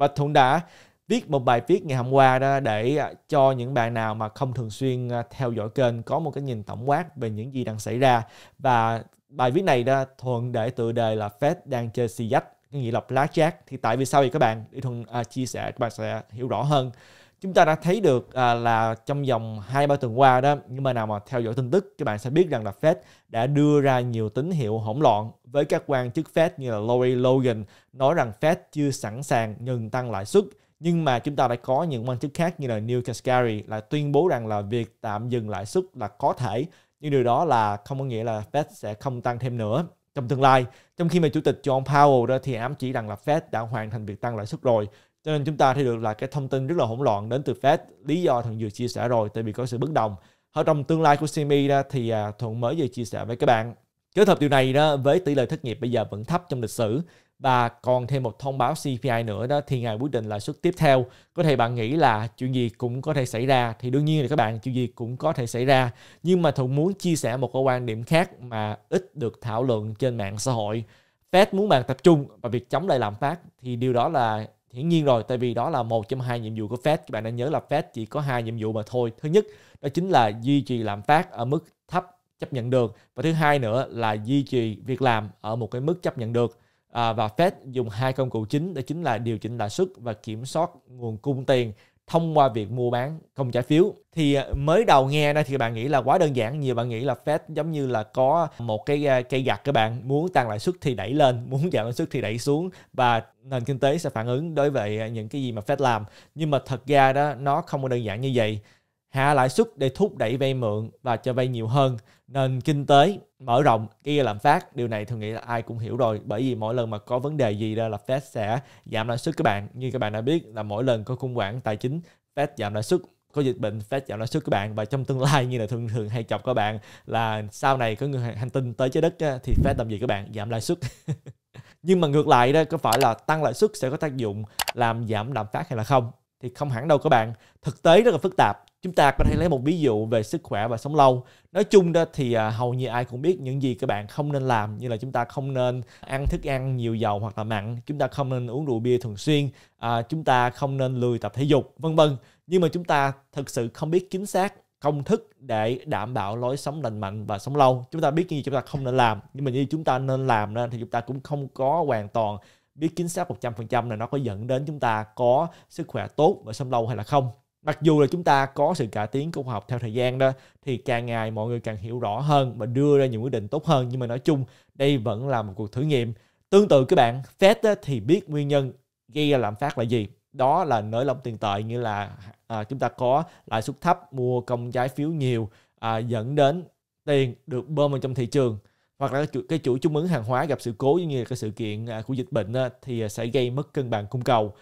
và Thuận đã viết một bài viết ngày hôm qua đó để à, cho những bạn nào mà không thường xuyên à, theo dõi kênh có một cái nhìn tổng quát về những gì đang xảy ra và bài viết này đó Thuận để tựa đề là Fed đang chơi xì dách nghĩa là blackjack thì tại vì sao vậy các bạn thì Thuận à, chia sẻ các bạn sẽ hiểu rõ hơn chúng ta đã thấy được à, là trong vòng hai ba tuần qua đó nhưng mà nào mà theo dõi tin tức các bạn sẽ biết rằng là Fed đã đưa ra nhiều tín hiệu hỗn loạn với các quan chức Fed như là Lori Logan nói rằng Fed chưa sẵn sàng ngừng tăng lãi suất nhưng mà chúng ta đã có những quan chức khác như là Neil Kashkari là tuyên bố rằng là việc tạm dừng lãi suất là có thể nhưng điều đó là không có nghĩa là Fed sẽ không tăng thêm nữa trong tương lai trong khi mà chủ tịch John Powell đó thì ám chỉ rằng là Fed đã hoàn thành việc tăng lãi suất rồi cho nên chúng ta thấy được là cái thông tin rất là hỗn loạn đến từ Fed lý do thằng vừa chia sẻ rồi tại vì có sự bất đồng ở trong tương lai của semi đó thì à, thuận mới vừa chia sẻ với các bạn kết hợp điều này đó với tỷ lệ thất nghiệp bây giờ vẫn thấp trong lịch sử và còn thêm một thông báo CPI nữa đó thì ngày quyết định lãi suất tiếp theo có thể bạn nghĩ là chuyện gì cũng có thể xảy ra thì đương nhiên là các bạn chuyện gì cũng có thể xảy ra nhưng mà thuận muốn chia sẻ một cái quan điểm khác mà ít được thảo luận trên mạng xã hội Fed muốn bạn tập trung vào việc chống lại lạm phát thì điều đó là hiển nhiên rồi tại vì đó là một trong hai nhiệm vụ của Fed các bạn nên nhớ là Fed chỉ có hai nhiệm vụ mà thôi thứ nhất đó chính là duy trì lạm phát ở mức thấp chấp nhận được và thứ hai nữa là duy trì việc làm ở một cái mức chấp nhận được à, và Fed dùng hai công cụ chính đó chính là điều chỉnh lãi suất và kiểm soát nguồn cung tiền thông qua việc mua bán công trái phiếu thì à, mới đầu nghe đó thì bạn nghĩ là quá đơn giản nhiều bạn nghĩ là Fed giống như là có một cái à, cây gạt các bạn muốn tăng lãi suất thì đẩy lên muốn giảm lãi suất thì đẩy xuống và nền kinh tế sẽ phản ứng đối với à, những cái gì mà Fed làm nhưng mà thật ra đó nó không đơn giản như vậy hạ lãi suất để thúc đẩy vay mượn và cho vay nhiều hơn nền kinh tế mở rộng kia làm phát điều này tôi nghĩ là ai cũng hiểu rồi bởi vì mỗi lần mà có vấn đề gì ra là Fed sẽ giảm lãi suất các bạn như các bạn đã biết là mỗi lần có khủng hoảng tài chính Fed giảm lãi suất có dịch bệnh Fed giảm lãi suất các bạn và trong tương lai như là thường thường hay chọc các bạn là sau này có người hành tinh tới trái đất thì Fed làm gì các bạn giảm lãi suất nhưng mà ngược lại đó có phải là tăng lãi suất sẽ có tác dụng làm giảm lạm phát hay là không thì không hẳn đâu các bạn thực tế rất là phức tạp chúng ta có thể lấy một ví dụ về sức khỏe và sống lâu nói chung đó thì à, hầu như ai cũng biết những gì các bạn không nên làm như là chúng ta không nên ăn thức ăn nhiều dầu hoặc là mặn chúng ta không nên uống rượu bia thường xuyên à, chúng ta không nên lười tập thể dục vân vân nhưng mà chúng ta thực sự không biết chính xác công thức để đảm bảo lối sống lành mạnh và sống lâu chúng ta biết những gì chúng ta không nên làm nhưng mà như chúng ta nên làm nên thì chúng ta cũng không có hoàn toàn biết chính xác 100% là nó có dẫn đến chúng ta có sức khỏe tốt và sống lâu hay là không. Mặc dù là chúng ta có sự cải tiến của khoa học theo thời gian đó thì càng ngày mọi người càng hiểu rõ hơn và đưa ra những quyết định tốt hơn nhưng mà nói chung đây vẫn là một cuộc thử nghiệm. Tương tự các bạn, Fed thì biết nguyên nhân gây ra lạm phát là gì. Đó là nới lỏng tiền tệ như là à, chúng ta có lãi suất thấp mua công trái phiếu nhiều à, dẫn đến tiền được bơm vào trong thị trường hoặc là cái chuỗi cung ứng hàng hóa gặp sự cố như, như cái sự kiện à, của dịch bệnh thì à, sẽ gây mất cân bằng cung cầu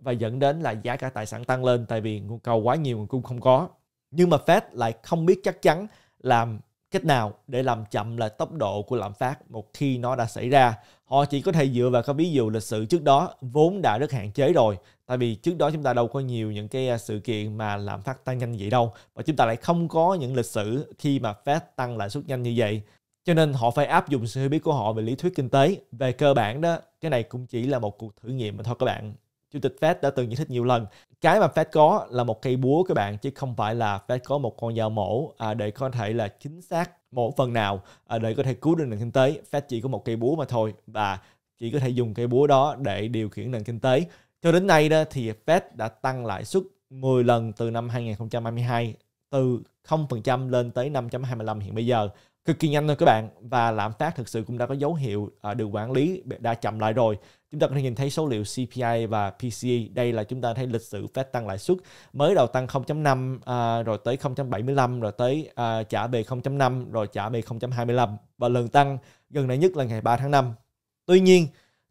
và dẫn đến là giá cả tài sản tăng lên tại vì nguồn cầu quá nhiều nguồn cung không có nhưng mà Fed lại không biết chắc chắn làm cách nào để làm chậm lại tốc độ của lạm phát một khi nó đã xảy ra họ chỉ có thể dựa vào các ví dụ lịch sử trước đó vốn đã rất hạn chế rồi tại vì trước đó chúng ta đâu có nhiều những cái à, sự kiện mà lạm phát tăng nhanh vậy đâu và chúng ta lại không có những lịch sử khi mà Fed tăng lãi suất nhanh như vậy cho nên họ phải áp dụng sự hiểu biết của họ về lý thuyết kinh tế về cơ bản đó cái này cũng chỉ là một cuộc thử nghiệm mà thôi các bạn chủ tịch Fed đã từng giải thích nhiều lần cái mà Fed có là một cây búa các bạn chứ không phải là Fed có một con dao mổ à, để có thể là chính xác một phần nào à, để có thể cứu được nền kinh tế Fed chỉ có một cây búa mà thôi và chỉ có thể dùng cây búa đó để điều khiển nền kinh tế cho đến nay đó thì Fed đã tăng lãi suất 10 lần từ năm 2022 từ 0% lên tới 5.25 hiện bây giờ cực kỳ nhanh thôi các bạn và lạm phát thực sự cũng đã có dấu hiệu à, được quản lý đã chậm lại rồi chúng ta có thể nhìn thấy số liệu CPI và PCE đây là chúng ta thấy lịch sử phép tăng lãi suất mới đầu tăng 0.5 à, rồi tới 0.75 rồi tới à, trả về 0.5 rồi trả về 0.25 và lần tăng gần đây nhất là ngày 3 tháng 5 tuy nhiên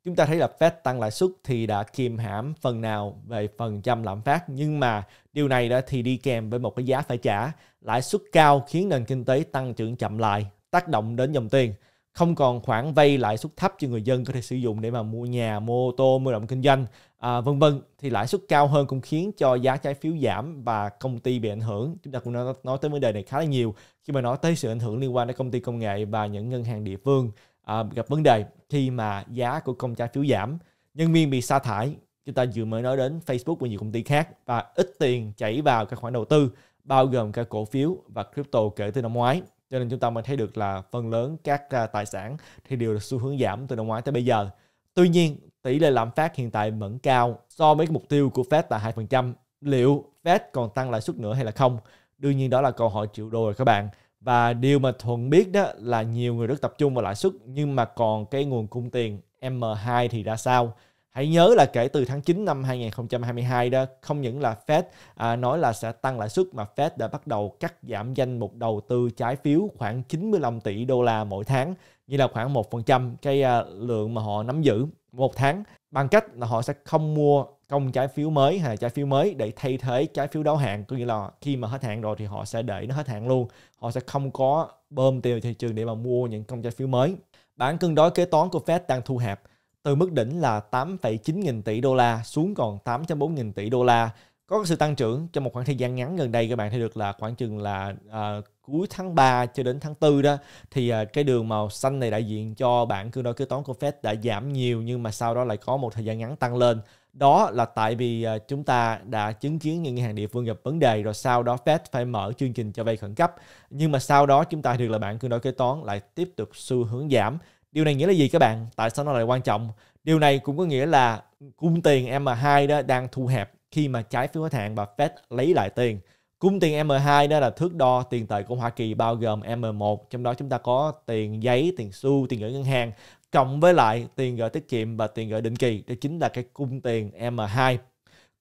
chúng ta thấy là Fed tăng lãi suất thì đã kiềm hãm phần nào về phần trăm lạm phát nhưng mà điều này đã thì đi kèm với một cái giá phải trả lãi suất cao khiến nền kinh tế tăng trưởng chậm lại tác động đến dòng tiền không còn khoản vay lãi suất thấp cho người dân có thể sử dụng để mà mua nhà mua ô tô mua động kinh doanh à, vân vân thì lãi suất cao hơn cũng khiến cho giá trái phiếu giảm và công ty bị ảnh hưởng chúng ta cũng nói, nói tới vấn đề này khá là nhiều khi mà nói tới sự ảnh hưởng liên quan đến công ty công nghệ và những ngân hàng địa phương à, gặp vấn đề khi mà giá của công trái phiếu giảm nhân viên bị sa thải chúng ta vừa mới nói đến Facebook và nhiều công ty khác và ít tiền chảy vào các khoản đầu tư bao gồm cả cổ phiếu và crypto kể từ năm ngoái cho nên chúng ta mới thấy được là phần lớn các à, tài sản thì đều xu hướng giảm từ năm ngoái tới bây giờ tuy nhiên tỷ lệ lạm phát hiện tại vẫn cao so với mục tiêu của Fed là 2% liệu Fed còn tăng lãi suất nữa hay là không đương nhiên đó là câu hỏi triệu đô rồi các bạn và điều mà thuận biết đó là nhiều người rất tập trung vào lãi suất nhưng mà còn cái nguồn cung tiền M2 thì ra sao hãy nhớ là kể từ tháng 9 năm 2022 đó không những là Fed à, nói là sẽ tăng lãi suất mà Fed đã bắt đầu cắt giảm danh mục đầu tư trái phiếu khoảng 95 tỷ đô la mỗi tháng như là khoảng 1% cái à, lượng mà họ nắm giữ một tháng bằng cách là họ sẽ không mua công trái phiếu mới hay trái phiếu mới để thay thế trái phiếu đáo hạn có nghĩa là khi mà hết hạn rồi thì họ sẽ để nó hết hạn luôn họ sẽ không có bơm tiền thị trường để mà mua những công trái phiếu mới bản cân đối kế toán của Fed đang thu hẹp từ mức đỉnh là 8,9 nghìn tỷ đô la xuống còn 8,4 nghìn tỷ đô la có sự tăng trưởng trong một khoảng thời gian ngắn gần đây các bạn thấy được là khoảng chừng là à, cuối tháng 3 cho đến tháng 4 đó thì à, cái đường màu xanh này đại diện cho bảng cương đối kế toán của Fed đã giảm nhiều nhưng mà sau đó lại có một thời gian ngắn tăng lên đó là tại vì à, chúng ta đã chứng kiến những ngân hàng địa phương gặp vấn đề rồi sau đó Fed phải mở chương trình cho vay khẩn cấp nhưng mà sau đó chúng ta được là bảng cương đối kế toán lại tiếp tục xu hướng giảm điều này nghĩa là gì các bạn tại sao nó lại quan trọng điều này cũng có nghĩa là cung tiền M2 đó đang thu hẹp khi mà trái phiếu khách hàng và Fed lấy lại tiền. Cung tiền M2 đó là thước đo tiền tệ của Hoa Kỳ bao gồm M1, trong đó chúng ta có tiền giấy, tiền xu, tiền gửi ngân hàng, cộng với lại tiền gửi tiết kiệm và tiền gửi định kỳ, đó chính là cái cung tiền M2.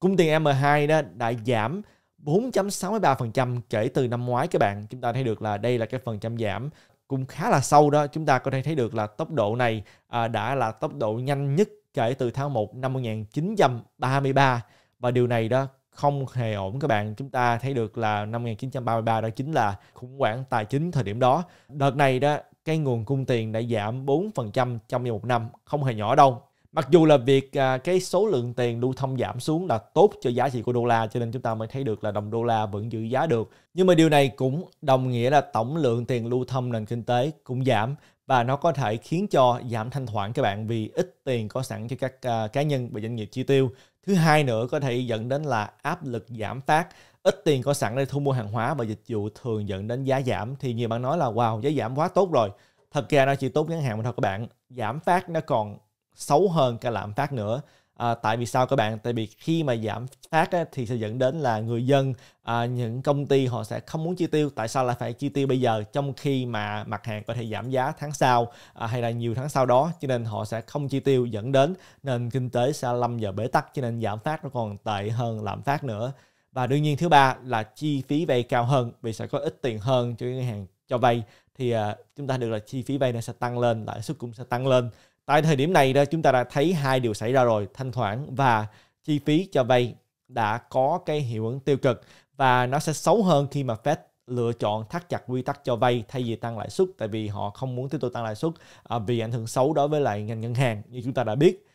Cung tiền M2 đó đã giảm 4.63% kể từ năm ngoái các bạn. Chúng ta thấy được là đây là cái phần trăm giảm cũng khá là sâu đó. Chúng ta có thể thấy được là tốc độ này à, đã là tốc độ nhanh nhất kể từ tháng 1 năm 1933 và điều này đó không hề ổn các bạn chúng ta thấy được là năm 1933 đó chính là khủng hoảng tài chính thời điểm đó đợt này đó cái nguồn cung tiền đã giảm 4% trong một năm không hề nhỏ đâu mặc dù là việc à, cái số lượng tiền lưu thông giảm xuống là tốt cho giá trị của đô la cho nên chúng ta mới thấy được là đồng đô la vẫn giữ giá được nhưng mà điều này cũng đồng nghĩa là tổng lượng tiền lưu thông nền kinh tế cũng giảm và nó có thể khiến cho giảm thanh khoản các bạn vì ít tiền có sẵn cho các à, cá nhân và doanh nghiệp chi tiêu Thứ hai nữa có thể dẫn đến là áp lực giảm phát ít tiền có sẵn để thu mua hàng hóa và dịch vụ thường dẫn đến giá giảm thì nhiều bạn nói là wow giá giảm quá tốt rồi thật ra nó chỉ tốt ngắn hạn mà thôi các bạn giảm phát nó còn xấu hơn cả lạm phát nữa à, tại vì sao các bạn tại vì khi mà giảm phát á, thì sẽ dẫn đến là người dân à, những công ty họ sẽ không muốn chi tiêu tại sao lại phải chi tiêu bây giờ trong khi mà mặt hàng có thể giảm giá tháng sau à, hay là nhiều tháng sau đó cho nên họ sẽ không chi tiêu dẫn đến nền kinh tế sẽ lâm vào bế tắc cho nên giảm phát nó còn tệ hơn lạm phát nữa và đương nhiên thứ ba là chi phí vay cao hơn vì sẽ có ít tiền hơn cho ngân hàng cho vay thì uh, chúng ta được là chi phí vay nó sẽ tăng lên lãi suất cũng sẽ tăng lên tại thời điểm này đó chúng ta đã thấy hai điều xảy ra rồi thanh khoản và chi phí cho vay đã có cái hiệu ứng tiêu cực và nó sẽ xấu hơn khi mà Fed lựa chọn thắt chặt quy tắc cho vay thay vì tăng lãi suất tại vì họ không muốn tiếp tục tăng lãi suất à, vì ảnh hưởng xấu đối với lại ngành ngân hàng như chúng ta đã biết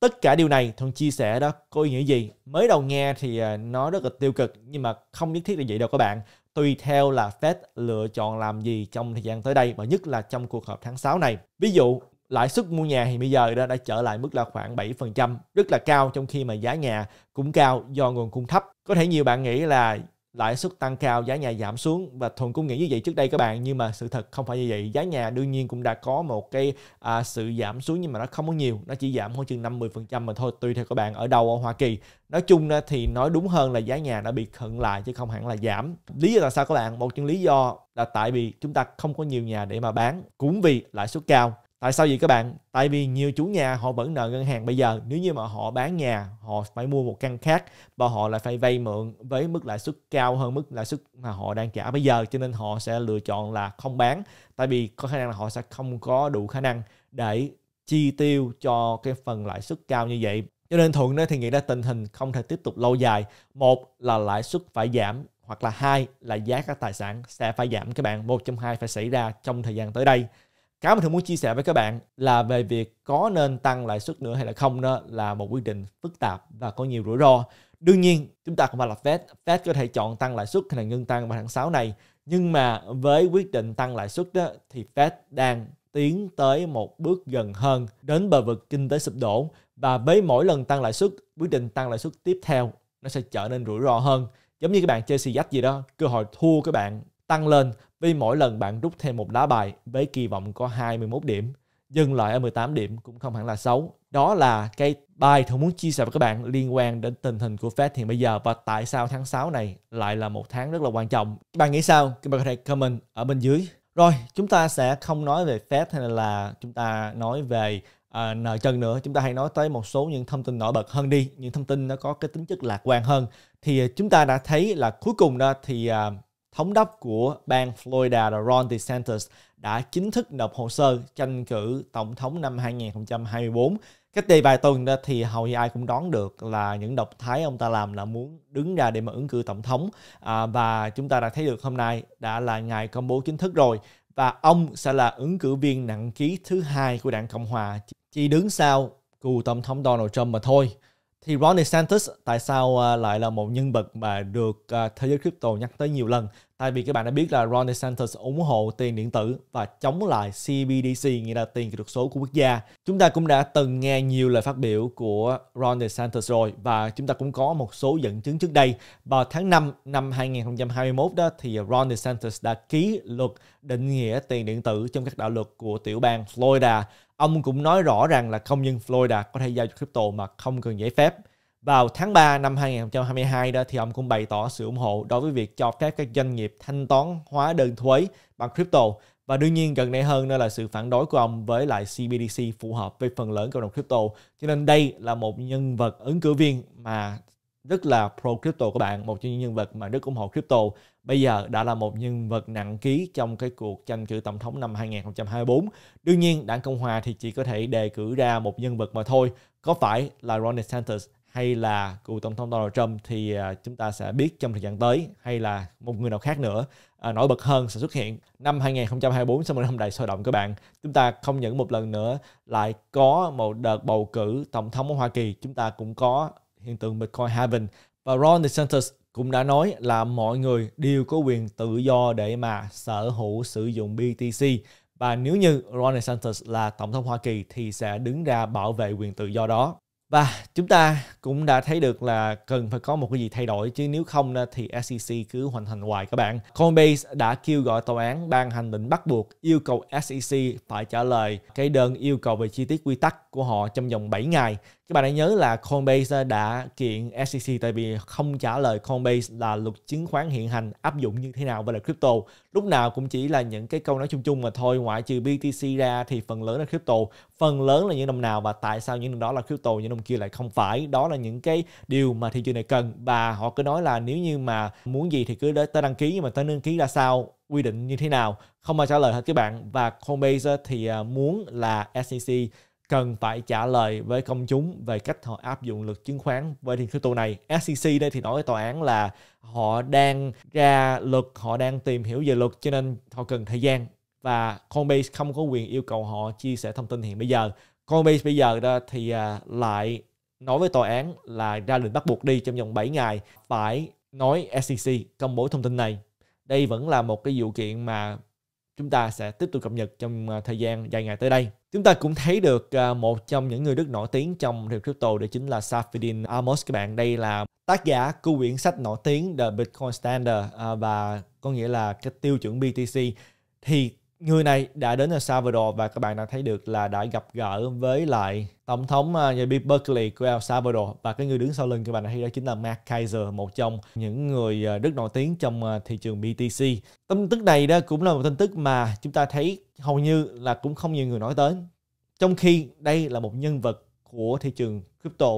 tất cả điều này thường chia sẻ đó có ý nghĩa gì mới đầu nghe thì à, nó rất là tiêu cực nhưng mà không nhất thiết là vậy đâu các bạn tùy theo là Fed lựa chọn làm gì trong thời gian tới đây và nhất là trong cuộc họp tháng 6 này. Ví dụ, lãi suất mua nhà thì bây giờ đã, đã trở lại mức là khoảng 7%, rất là cao trong khi mà giá nhà cũng cao do nguồn cung thấp. Có thể nhiều bạn nghĩ là lãi suất tăng cao giá nhà giảm xuống và thuần cũng nghĩ như vậy trước đây các bạn nhưng mà sự thật không phải như vậy giá nhà đương nhiên cũng đã có một cái à, sự giảm xuống nhưng mà nó không có nhiều nó chỉ giảm khoảng chừng 50% mà thôi tùy theo các bạn ở đâu ở Hoa Kỳ nói chung thì nói đúng hơn là giá nhà đã bị khựng lại chứ không hẳn là giảm lý do là sao các bạn một trong lý do là tại vì chúng ta không có nhiều nhà để mà bán cũng vì lãi suất cao tại sao vậy các bạn tại vì nhiều chủ nhà họ vẫn nợ ngân hàng bây giờ nếu như mà họ bán nhà họ phải mua một căn khác và họ lại phải vay mượn với mức lãi suất cao hơn mức lãi suất mà họ đang trả bây giờ cho nên họ sẽ lựa chọn là không bán tại vì có khả năng là họ sẽ không có đủ khả năng để chi tiêu cho cái phần lãi suất cao như vậy cho nên thuận nó thì nghĩ ra tình hình không thể tiếp tục lâu dài một là lãi suất phải giảm hoặc là hai là giá các tài sản sẽ phải giảm các bạn một trong hai phải xảy ra trong thời gian tới đây cái mà tôi muốn chia sẻ với các bạn là về việc có nên tăng lãi suất nữa hay là không đó là một quyết định phức tạp và có nhiều rủi ro đương nhiên chúng ta cũng phải là Fed Fed có thể chọn tăng lãi suất hay là ngưng tăng vào tháng 6 này nhưng mà với quyết định tăng lãi suất đó thì Fed đang tiến tới một bước gần hơn đến bờ vực kinh tế sụp đổ và với mỗi lần tăng lãi suất quyết định tăng lãi suất tiếp theo nó sẽ trở nên rủi ro hơn giống như các bạn chơi xì dách gì đó cơ hội thua các bạn tăng lên vì mỗi lần bạn rút thêm một lá bài với kỳ vọng có 21 điểm, dừng lại ở 18 điểm cũng không hẳn là xấu. Đó là cái bài tôi muốn chia sẻ với các bạn liên quan đến tình hình của Fed hiện bây giờ và tại sao tháng 6 này lại là một tháng rất là quan trọng. Các bạn nghĩ sao? Các bạn có thể comment ở bên dưới. Rồi, chúng ta sẽ không nói về Fed hay là chúng ta nói về à, nợ chân nữa chúng ta hãy nói tới một số những thông tin nổi bật hơn đi những thông tin nó có cái tính chất lạc quan hơn thì à, chúng ta đã thấy là cuối cùng đó thì à, thống đốc của bang Florida là Ron DeSantis đã chính thức nộp hồ sơ tranh cử tổng thống năm 2024. Cách đây vài tuần đó thì hầu như ai cũng đoán được là những động thái ông ta làm là muốn đứng ra để mà ứng cử tổng thống à, và chúng ta đã thấy được hôm nay đã là ngày công bố chính thức rồi và ông sẽ là ứng cử viên nặng ký thứ hai của đảng Cộng hòa chỉ đứng sau cựu tổng thống Donald Trump mà thôi thì Ronnie Santos tại sao à, lại là một nhân vật mà được à, thế giới crypto nhắc tới nhiều lần tại vì các bạn đã biết là Ron DeSantis ủng hộ tiền điện tử và chống lại CBDC, nghĩa là tiền kỹ thuật số của quốc gia. Chúng ta cũng đã từng nghe nhiều lời phát biểu của Ron DeSantis rồi và chúng ta cũng có một số dẫn chứng trước đây. Vào tháng 5 năm 2021 đó thì Ron DeSantis đã ký luật định nghĩa tiền điện tử trong các đạo luật của tiểu bang Florida. Ông cũng nói rõ rằng là công dân Florida có thể giao cho crypto mà không cần giấy phép. Vào tháng 3 năm 2022 đó thì ông cũng bày tỏ sự ủng hộ đối với việc cho phép các doanh nghiệp thanh toán hóa đơn thuế bằng crypto và đương nhiên gần đây hơn đó là sự phản đối của ông với lại CBDC phù hợp với phần lớn cộng đồng crypto. Cho nên đây là một nhân vật ứng cử viên mà rất là pro crypto của bạn, một trong những nhân vật mà rất ủng hộ crypto. Bây giờ đã là một nhân vật nặng ký trong cái cuộc tranh cử tổng thống năm 2024. Đương nhiên, đảng Cộng hòa thì chỉ có thể đề cử ra một nhân vật mà thôi. Có phải là Ron DeSantis hay là cựu tổng thống Donald Trump thì à, chúng ta sẽ biết trong thời gian tới hay là một người nào khác nữa à, nổi bật hơn sẽ xuất hiện năm 2024 sẽ một năm đầy sôi động các bạn chúng ta không những một lần nữa lại có một đợt bầu cử tổng thống ở Hoa Kỳ chúng ta cũng có hiện tượng Bitcoin Heaven và Ron DeSantis cũng đã nói là mọi người đều có quyền tự do để mà sở hữu sử dụng BTC và nếu như Ron DeSantis là tổng thống Hoa Kỳ thì sẽ đứng ra bảo vệ quyền tự do đó và chúng ta cũng đã thấy được là cần phải có một cái gì thay đổi chứ nếu không thì SEC cứ hoàn thành hoài các bạn. Coinbase đã kêu gọi tòa án ban hành lệnh bắt buộc yêu cầu SEC phải trả lời cái đơn yêu cầu về chi tiết quy tắc của họ trong vòng 7 ngày các bạn hãy nhớ là Coinbase đã kiện SEC tại vì không trả lời Coinbase là luật chứng khoán hiện hành áp dụng như thế nào với là crypto. Lúc nào cũng chỉ là những cái câu nói chung chung mà thôi, ngoại trừ BTC ra thì phần lớn là crypto, phần lớn là những đồng nào và tại sao những đồng đó là crypto, những đồng kia lại không phải. Đó là những cái điều mà thị trường này cần và họ cứ nói là nếu như mà muốn gì thì cứ tới đăng ký nhưng mà tới đăng ký ra sao quy định như thế nào không ai trả lời hết các bạn và Coinbase thì à, muốn là SEC cần phải trả lời với công chúng về cách họ áp dụng luật chứng khoán với tiền crypto này. SEC đây thì nói với tòa án là họ đang ra luật, họ đang tìm hiểu về luật cho nên họ cần thời gian và Coinbase không có quyền yêu cầu họ chia sẻ thông tin hiện bây giờ. Coinbase bây giờ đó thì à, lại nói với tòa án là ra lệnh bắt buộc đi trong vòng 7 ngày phải nói SEC công bố thông tin này. Đây vẫn là một cái vụ kiện mà chúng ta sẽ tiếp tục cập nhật trong à, thời gian vài ngày tới đây. Chúng ta cũng thấy được à, một trong những người rất nổi tiếng trong thị trường crypto đó chính là Safedin Amos các bạn. Đây là tác giả của quyển sách nổi tiếng The Bitcoin Standard à, và có nghĩa là cái tiêu chuẩn BTC. Thì người này đã đến El Salvador và các bạn đã thấy được là đã gặp gỡ với lại tổng thống JB à, Buckley của El Salvador và cái người đứng sau lưng các bạn đã thấy đó chính là Mark Kaiser một trong những người à, rất nổi tiếng trong à, thị trường BTC tin tức này đó cũng là một tin tức mà chúng ta thấy hầu như là cũng không nhiều người nói tới trong khi đây là một nhân vật của thị trường crypto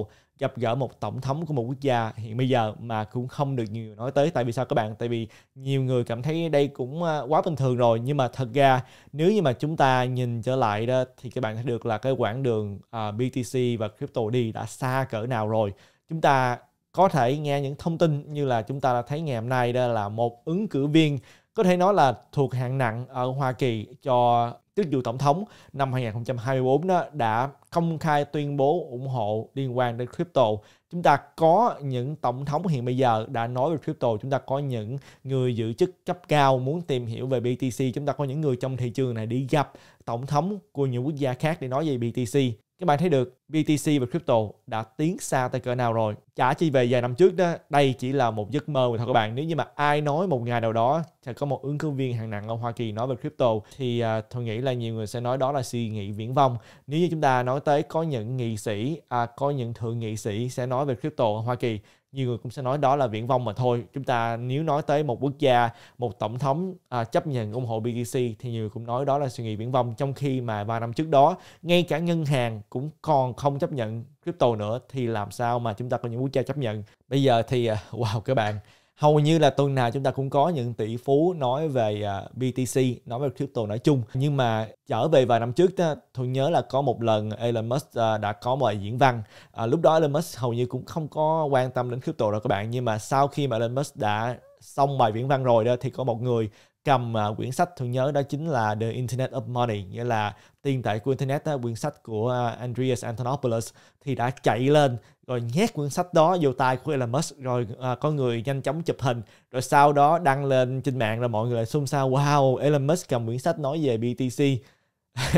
gặp gỡ một tổng thống của một quốc gia hiện bây giờ mà cũng không được nhiều nói tới tại vì sao các bạn tại vì nhiều người cảm thấy đây cũng à, quá bình thường rồi nhưng mà thật ra nếu như mà chúng ta nhìn trở lại đó thì các bạn thấy được là cái quãng đường à, BTC và crypto đi đã xa cỡ nào rồi chúng ta có thể nghe những thông tin như là chúng ta đã thấy ngày hôm nay đó là một ứng cử viên có thể nói là thuộc hạng nặng ở Hoa Kỳ cho chức dù tổng thống năm 2024 đó đã công khai tuyên bố ủng hộ liên quan đến crypto. Chúng ta có những tổng thống hiện bây giờ đã nói về crypto, chúng ta có những người giữ chức cấp cao muốn tìm hiểu về BTC, chúng ta có những người trong thị trường này đi gặp tổng thống của những quốc gia khác để nói về BTC các bạn thấy được BTC và crypto đã tiến xa tới cỡ nào rồi. Chả chi về vài năm trước đó, đây chỉ là một giấc mơ mà thôi các bạn. Nếu như mà ai nói một ngày nào đó sẽ có một ứng cử viên hàng nặng ở Hoa Kỳ nói về crypto thì uh, tôi nghĩ là nhiều người sẽ nói đó là suy nghĩ viễn vông. Nếu như chúng ta nói tới có những nghị sĩ, à, có những thượng nghị sĩ sẽ nói về crypto ở Hoa Kỳ nhiều người cũng sẽ nói đó là viễn vông mà thôi chúng ta nếu nói tới một quốc gia một tổng thống à, chấp nhận ủng hộ BTC thì nhiều người cũng nói đó là suy nghĩ viễn vông trong khi mà vài năm trước đó ngay cả ngân hàng cũng còn không chấp nhận crypto nữa thì làm sao mà chúng ta có những quốc gia chấp nhận bây giờ thì à, wow các bạn hầu như là tuần nào chúng ta cũng có những tỷ phú nói về à, BTC, nói về crypto nói chung. Nhưng mà trở về vài năm trước, tôi nhớ là có một lần Elon Musk à, đã có một diễn văn. À, lúc đó Elon Musk hầu như cũng không có quan tâm đến crypto đâu các bạn. Nhưng mà sau khi mà Elon Musk đã xong bài viễn văn rồi đó thì có một người cầm uh, quyển sách tôi nhớ đó chính là The Internet of Money nghĩa là tiền tệ của internet đó, quyển sách của uh, Andreas Antonopoulos thì đã chạy lên rồi nhét quyển sách đó vô tay của Elon Musk rồi uh, có người nhanh chóng chụp hình rồi sau đó đăng lên trên mạng rồi mọi người lại xôn xao wow Elon Musk cầm quyển sách nói về BTC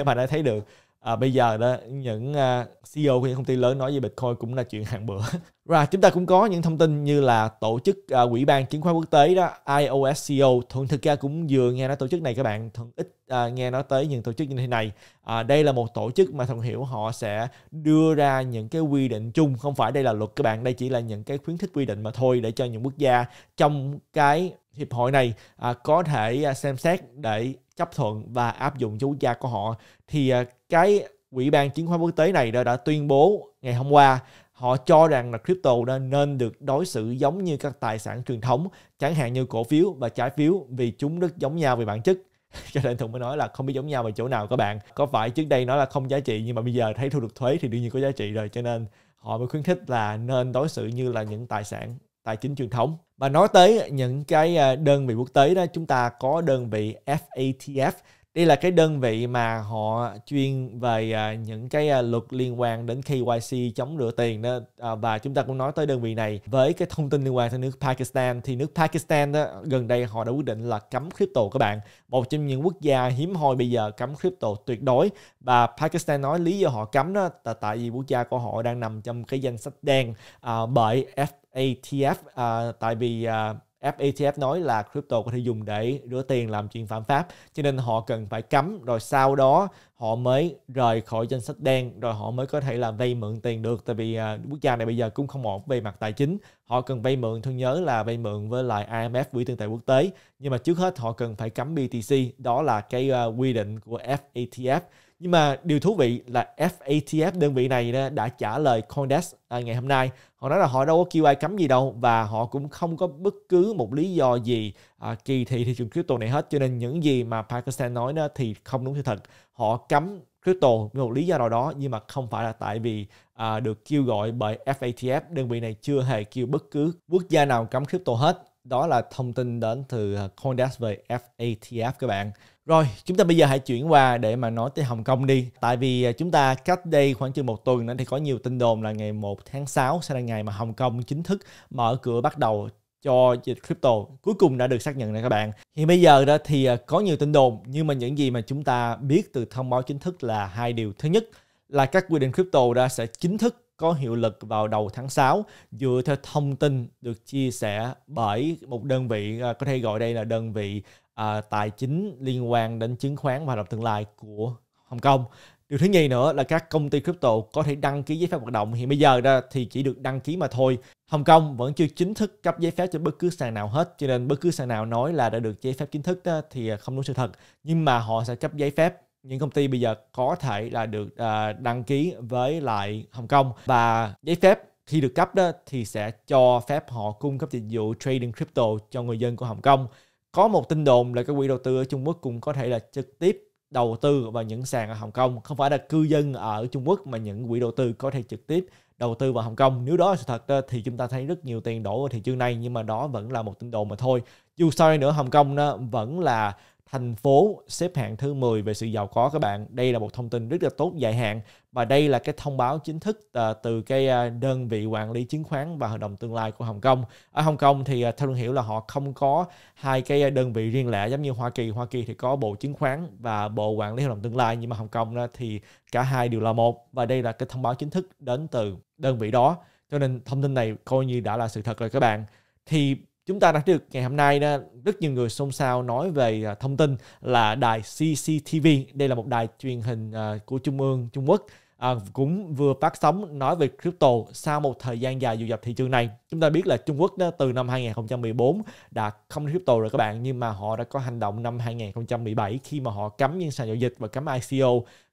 mà đã thấy được à, bây giờ đó những uh, à, CEO của những công ty lớn nói về Bitcoin cũng là chuyện hàng bữa. Rồi chúng ta cũng có những thông tin như là tổ chức uh, à, quỹ ban chứng khoán quốc tế đó IOSCO. E thường thực ra cũng vừa nghe nói tổ chức này các bạn thường ít uh, à, nghe nói tới những tổ chức như thế này. uh, đây là một tổ chức mà thường hiểu họ sẽ đưa ra những cái quy định chung, không phải đây là luật các bạn, đây chỉ là những cái khuyến khích quy định mà thôi để cho những quốc gia trong cái hiệp hội này à, có thể à, xem xét để chấp thuận và áp dụng cho quốc gia của họ thì à, cái quỹ ban chứng khoán quốc tế này đã, đã tuyên bố ngày hôm qua họ cho rằng là crypto đã nên được đối xử giống như các tài sản truyền thống chẳng hạn như cổ phiếu và trái phiếu vì chúng rất giống nhau về bản chất cho nên Thuận mới nói là không biết giống nhau về chỗ nào các bạn có phải trước đây nói là không giá trị nhưng mà bây giờ thấy thu được thuế thì đương nhiên có giá trị rồi cho nên họ mới khuyến khích là nên đối xử như là những tài sản tài chính truyền thống mà nói tới những cái à, đơn vị quốc tế đó chúng ta có đơn vị FATF đây là cái đơn vị mà họ chuyên về à, những cái à, luật liên quan đến KYC chống rửa tiền đó à, và chúng ta cũng nói tới đơn vị này với cái thông tin liên quan tới nước Pakistan thì nước Pakistan đó, gần đây họ đã quyết định là cấm crypto các bạn một trong những quốc gia hiếm hoi bây giờ cấm crypto tuyệt đối và Pakistan nói lý do họ cấm đó là tại vì quốc gia của họ đang nằm trong cái danh sách đen à, bởi FATF à, tại vì à, FATF nói là crypto có thể dùng để rửa tiền làm chuyện phạm pháp cho nên họ cần phải cấm rồi sau đó họ mới rời khỏi danh sách đen rồi họ mới có thể là vay mượn tiền được tại vì à, quốc gia này bây giờ cũng không ổn về mặt tài chính họ cần vay mượn thương nhớ là vay mượn với lại IMF quỹ tiền tệ quốc tế nhưng mà trước hết họ cần phải cấm BTC đó là cái uh, quy định của FATF nhưng mà điều thú vị là FATF đơn vị này đã trả lời CoinDesk à, ngày hôm nay họ nói là họ đâu có kêu ai cấm gì đâu và họ cũng không có bất cứ một lý do gì à, kỳ thị thị trường crypto này hết cho nên những gì mà Pakistan nói thì không đúng sự thật họ cấm crypto vì một lý do nào đó nhưng mà không phải là tại vì à, được kêu gọi bởi FATF đơn vị này chưa hề kêu bất cứ quốc gia nào cấm crypto hết đó là thông tin đến từ à, Coindesk về FATF các bạn rồi, chúng ta bây giờ hãy chuyển qua để mà nói tới Hồng Kông đi. Tại vì à, chúng ta cách đây khoảng chừng một tuần nữa thì có nhiều tin đồn là ngày 1 tháng 6 sẽ là ngày mà Hồng Kông chính thức mở cửa bắt đầu cho dịch crypto cuối cùng đã được xác nhận rồi các bạn hiện bây giờ đó thì à, có nhiều tin đồn nhưng mà những gì mà chúng ta biết từ thông báo chính thức là hai điều thứ nhất là các quy định crypto đã sẽ chính thức có hiệu lực vào đầu tháng 6 dựa theo thông tin được chia sẻ bởi một đơn vị à, có thể gọi đây là đơn vị à, tài chính liên quan đến chứng khoán và hoạt động tương lai của Hồng Kông. Điều thứ nhì nữa là các công ty crypto có thể đăng ký giấy phép hoạt động. Hiện bây giờ ra thì chỉ được đăng ký mà thôi. Hồng Kông vẫn chưa chính thức cấp giấy phép cho bất cứ sàn nào hết. Cho nên bất cứ sàn nào nói là đã được giấy phép chính thức đó, thì không đúng sự thật. Nhưng mà họ sẽ cấp giấy phép những công ty bây giờ có thể là được à, đăng ký với lại Hồng Kông và giấy phép khi được cấp đó thì sẽ cho phép họ cung cấp dịch vụ trading crypto cho người dân của Hồng Kông. Có một tin đồn là các quỹ đầu tư ở Trung Quốc cũng có thể là trực tiếp đầu tư vào những sàn ở Hồng Kông, không phải là cư dân ở Trung Quốc mà những quỹ đầu tư có thể trực tiếp đầu tư vào Hồng Kông. Nếu đó là sự thật đó, thì chúng ta thấy rất nhiều tiền đổ vào thị trường này nhưng mà đó vẫn là một tin đồn mà thôi. Dù sao đi nữa Hồng Kông đó vẫn là thành phố xếp hạng thứ 10 về sự giàu có các bạn. Đây là một thông tin rất là tốt dài hạn và đây là cái thông báo chính thức ờ, từ cái ờ, đơn vị quản lý chứng khoán và hợp đồng tương lai của Hồng Kông. Ở Hồng Kông thì ờ, theo Lương hiểu là họ không có hai cái đơn vị riêng lẻ giống như Hoa Kỳ. Hoa Kỳ thì có Bộ Chứng khoán và Bộ Quản lý Hợp đồng Tương lai nhưng mà Hồng Kông thì cả hai đều là một và đây là cái thông báo chính thức đến từ đơn vị đó. Cho nên thông tin này coi như đã là sự thật rồi các bạn. Thì chúng ta đã được ngày hôm nay đó, rất nhiều người xôn xao nói về à, thông tin là đài CCTV đây là một đài truyền hình à, của trung ương Trung Quốc à, cũng vừa phát sóng nói về crypto sau một thời gian dài dù dập thị trường này. Chúng ta biết là Trung Quốc đó, từ năm 2014 đã không crypto rồi các bạn nhưng mà họ đã có hành động năm 2017 khi mà họ cấm những sàn giao dịch và cấm ICO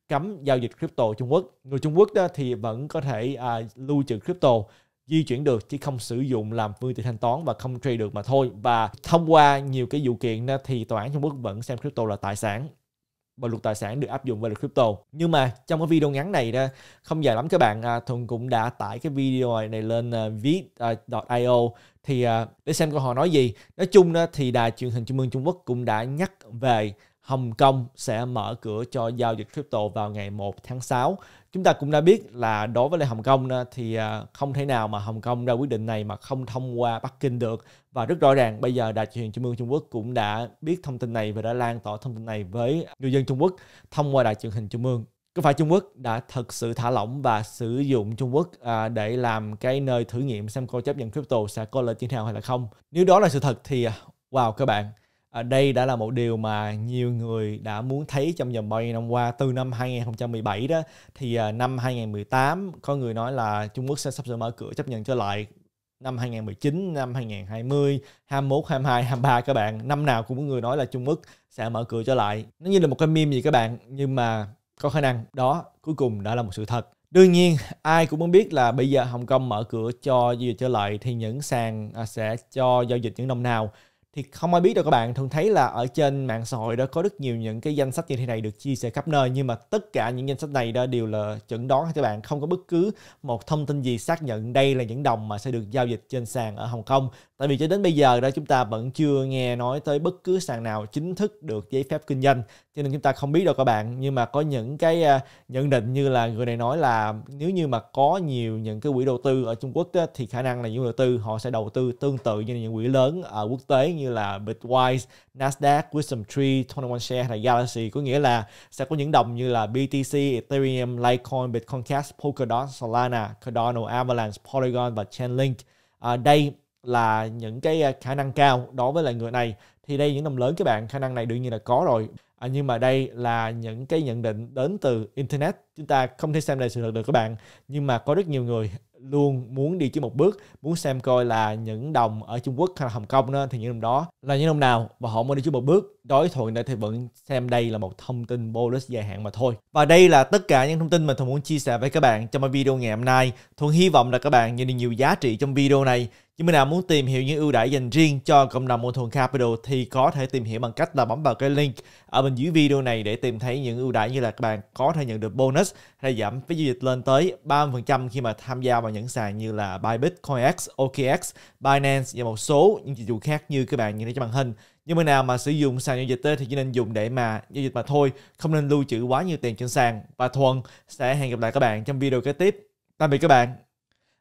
cấm giao dịch crypto Trung Quốc. Người Trung Quốc đó thì vẫn có thể à, lưu trữ crypto di chuyển được chứ không sử dụng làm phương tiện thanh toán và không trade được mà thôi và thông qua nhiều cái vụ kiện thì tòa án Trung Quốc vẫn xem crypto là tài sản và luật tài sản được áp dụng với luật crypto nhưng mà trong cái video ngắn này đó không dài lắm các bạn à, thuần cũng đã tải cái video này lên à, viết.io thì à, để xem câu hỏi nói gì nói chung thì đài truyền hình trung ương trung quốc cũng đã nhắc về Hồng Kông sẽ mở cửa cho giao dịch crypto vào ngày 1 tháng 6. Chúng ta cũng đã biết là đối với lại Hồng Kông thì à, không thể nào mà Hồng Kông ra quyết định này mà không thông qua Bắc Kinh được. Và rất rõ ràng bây giờ Đài truyền hình Trung ương Trung Quốc cũng đã biết thông tin này và đã lan tỏa thông tin này với người dân Trung Quốc thông qua Đài truyền hình Trung ương. Có phải Trung Quốc đã thật sự thả lỏng và sử dụng Trung Quốc à, để làm cái nơi thử nghiệm xem cô chấp nhận crypto sẽ có lợi như thế nào hay là không? Nếu đó là sự thật thì à, wow các bạn, à, đây đã là một điều mà nhiều người đã muốn thấy trong vòng bao nhiêu năm qua từ năm 2017 đó thì à, năm 2018 có người nói là Trung Quốc sẽ sắp sửa mở cửa chấp nhận trở lại năm 2019, năm 2020, 21, 22, 23 các bạn năm nào cũng có người nói là Trung Quốc sẽ mở cửa trở lại nó như là một cái meme gì các bạn nhưng mà có khả năng đó cuối cùng đã là một sự thật đương nhiên ai cũng muốn biết là bây giờ Hồng Kông mở cửa cho giao dịch trở lại thì những sàn à, sẽ cho giao dịch những đồng nào thì không ai biết đâu các bạn thường thấy là ở trên mạng xã hội đó có rất nhiều những cái danh sách như thế này được chia sẻ khắp nơi nhưng mà tất cả những danh sách này đó đều là chẩn đoán các bạn không có bất cứ một thông tin gì xác nhận đây là những đồng mà sẽ được giao dịch trên sàn ở Hồng Kông tại vì cho đến bây giờ đó chúng ta vẫn chưa nghe nói tới bất cứ sàn nào chính thức được giấy phép kinh doanh cho nên chúng ta không biết đâu các bạn nhưng mà có những cái à, nhận định như là người này nói là nếu như mà có nhiều những cái quỹ đầu tư ở Trung Quốc á, thì khả năng là những đầu tư họ sẽ đầu tư tương tự như những quỹ lớn ở quốc tế như là Bitwise, Nasdaq, Wisdom Tree, 21 Share hay Galaxy có nghĩa là sẽ có những đồng như là BTC, Ethereum, Litecoin, Bitcoin Cash, Polkadot, Solana, Cardano, Avalanche, Polygon và Chainlink. À, đây là những cái à, khả năng cao đối với là người này thì đây những năm lớn các bạn khả năng này đương nhiên là có rồi à, nhưng mà đây là những cái nhận định đến từ internet chúng ta không thể xem đây sự thật được các bạn nhưng mà có rất nhiều người luôn muốn đi trước một bước muốn xem coi là những đồng ở Trung Quốc hay là Hồng Kông đó, thì những đồng đó là những đồng nào và họ muốn đi trước một bước đối thuận để thì vẫn xem đây là một thông tin bonus dài hạn mà thôi và đây là tất cả những thông tin mà Thuận muốn chia sẻ với các bạn trong video ngày hôm nay Thuận hy vọng là các bạn nhận được nhiều giá trị trong video này những bạn nào muốn tìm hiểu những ưu đãi dành riêng cho cộng đồng thuần Capital thì có thể tìm hiểu bằng cách là bấm vào cái link ở bên dưới video này để tìm thấy những ưu đãi như là các bạn có thể nhận được bonus hay giảm phí giao dịch lên tới 30% khi mà tham gia vào những sàn như là Bybit, CoinX, OKX, Binance và một số những dịch vụ khác như các bạn nhìn thấy trên màn hình. Nhưng mà nào mà sử dụng sàn giao dịch thì chỉ nên dùng để mà giao dịch mà thôi, không nên lưu trữ quá nhiều tiền trên sàn. Và Thuần sẽ hẹn gặp lại các bạn trong video kế tiếp. Tạm biệt các bạn.